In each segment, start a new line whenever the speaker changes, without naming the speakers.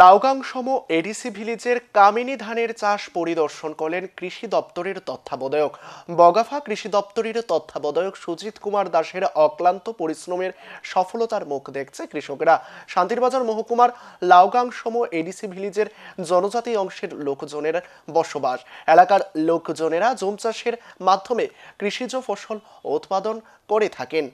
লাউগাংসম ADC ভিলেজের কামিনী ধানের চাষ পরিদর্শন করলেন কৃষি দপ্তরের তত্ত্বাবধায়ক বগাফা কৃষি দপ্তরের তত্ত্বাবধায়ক সুজিত কুমার দাসের অক্লান্ত পরিশ্রমের সফলতার মুখ দেখছে কৃষকরা শান্তিরবাজার মহকুমার লাউগাংসম এডিসি ভিলেজের জনজাতি অংশের লোকজনের বসবাস এলাকার লোকজনেরা জুম চাষের মাধ্যমে কৃষিজ ফসল উৎপাদন করে থাকেন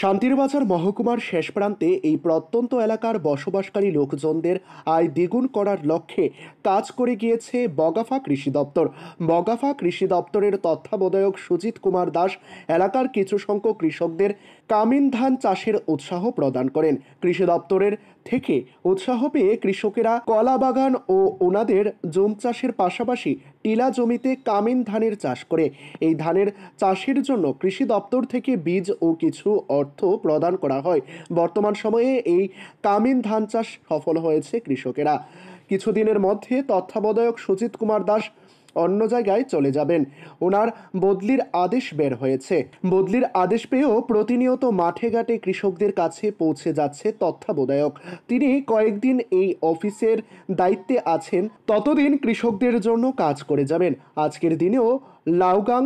শান্তিরবাজার মহকুমার শেষ প্রান্তে এই প্রত্যন্ত এলাকার বসবাসকারী লোকজনদের আয় দ্বিগুণ করার লক্ষ্যে কাজ করে গিয়েছে বগাফা কৃষি দপ্তর বগাফা কৃষি দপ্তরের তত্ত্বাবধায়ক সুজিত কুমার দাস এলাকার কিছু সংখ্যক কৃষকদের কামিন ধান চাষের উৎসাহ প্রদান করেন কৃষি দপ্তরের থেকে উৎসাহ পেয়ে কৃষকেরা কলা বাগান ও ওনাদের জম চাষের পাশাপাশি টিলা জমিতে কামিন ধানের চাষ করে এই ধানের চাষের জন্য কৃষি দপ্তর থেকে বীজ ও কিছু অর্থ প্রদান করা হয় বর্তমান সময়ে এই কামিন ধান চাষ সফল হয়েছে কৃষকেরা কিছুদিনের মধ্যে তত্ত্বাবধায়ক সুজিত কুমার দাস অন্য জায়গায় চলে যাবেন ওনার বদলির আদেশ বের হয়েছে বদলির আদেশ পেয়েও প্রতিনিয়ত মাঠে ঘাটে কৃষকদের কাছে পৌঁছে যাচ্ছে তত্ত্বাবধায়ক তিনি কয়েকদিন এই অফিসের দায়িত্বে আছেন ততদিন কৃষকদের জন্য কাজ করে যাবেন আজকের দিনেও লাউগাং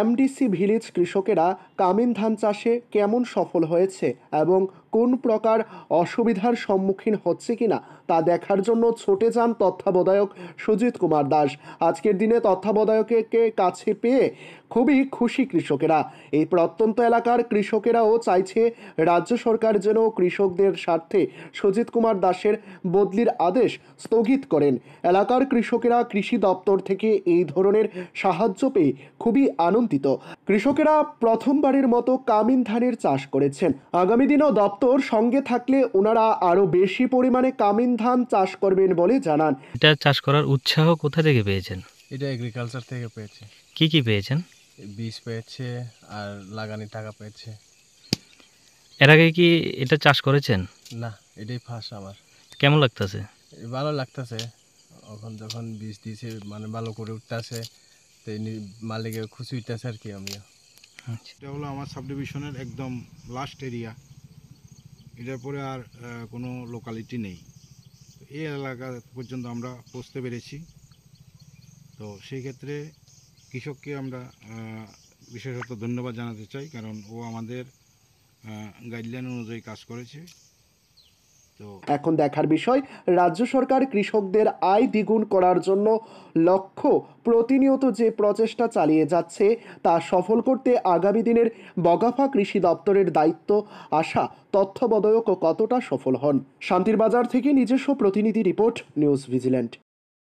এমডিসি ভিলেজ কৃষকেরা কামিন ধান চাষে কেমন সফল হয়েছে এবং কোন প্রকার অসুবিধার সম্মুখীন হচ্ছে কিনা তা দেখার জন্য ছোটে যান তত্ত্বাবধায়ক সুজিত কুমার দাস আজকের দিনে তত্ত্বাবধায়ককে কাছে পেয়ে খুবই খুশি কৃষকেরা এই প্রত্যন্ত এলাকার কৃষকেরাও চাইছে রাজ্য সরকার যেন কৃষকদের স্বার্থে সজিত কুমার দাসের বদলির আদেশ স্থগিত করেন এলাকার কৃষকেরা কৃষি দপ্তর থেকে এই ধরনের সাহায্য পেয়ে খুবই আনন্দিত কৃষকেরা প্রথমবারের মতো কামিন ধানের চাষ করেছেন আগামী দিনও দপ্তর সঙ্গে থাকলে ওনারা আরও বেশি পরিমাণে কামিন ধান চাষ করবেন বলে জানান
এটা চাষ করার উৎসাহ কোথা থেকে পেয়েছেন
এটা এগ্রিকালচার থেকে পেয়েছে
কি কি পেয়েছেন
বীজ পেয়েছে আর লাগানি টাকা পেয়েছে
এর আগে কি এটা চাষ করেছেন
না এটাই ফার্স্ট আমার কেমন লাগতেছে ভালো লাগতেছে এখন যখন বীজ দিয়েছে মানে ভালো করে উঠতেছে তো মালিকের খুশি হইতেছে আর কি আমিও
আচ্ছা। এটা হলো আমার সাবডিভিশনের একদম লাস্ট এরিয়া এটার পরে আর কোনো লোকালিটি নেই এই এলাকা পর্যন্ত আমরা পৌঁছতে পেরেছি তো সেই ক্ষেত্রে কৃষককে আমরা বিশেষত ধন্যবাদ জানাতে চাই কারণ ও আমাদের গাইডলাইন অনুযায়ী কাজ করেছে
এখন দেখার বিষয় রাজ্য সরকার কৃষকদের আয় দ্বিগুণ করার জন্য লক্ষ্য প্রতিনিয়ত যে প্রচেষ্টা চালিয়ে যাচ্ছে তা সফল করতে আগামী দিনের বগাফা কৃষি দপ্তরের দায়িত্ব আসা তথ্যবদয়ক কতটা সফল হন শান্তির বাজার থেকে নিজস্ব প্রতিনিধি রিপোর্ট নিউজ ভিজিল্যান্ড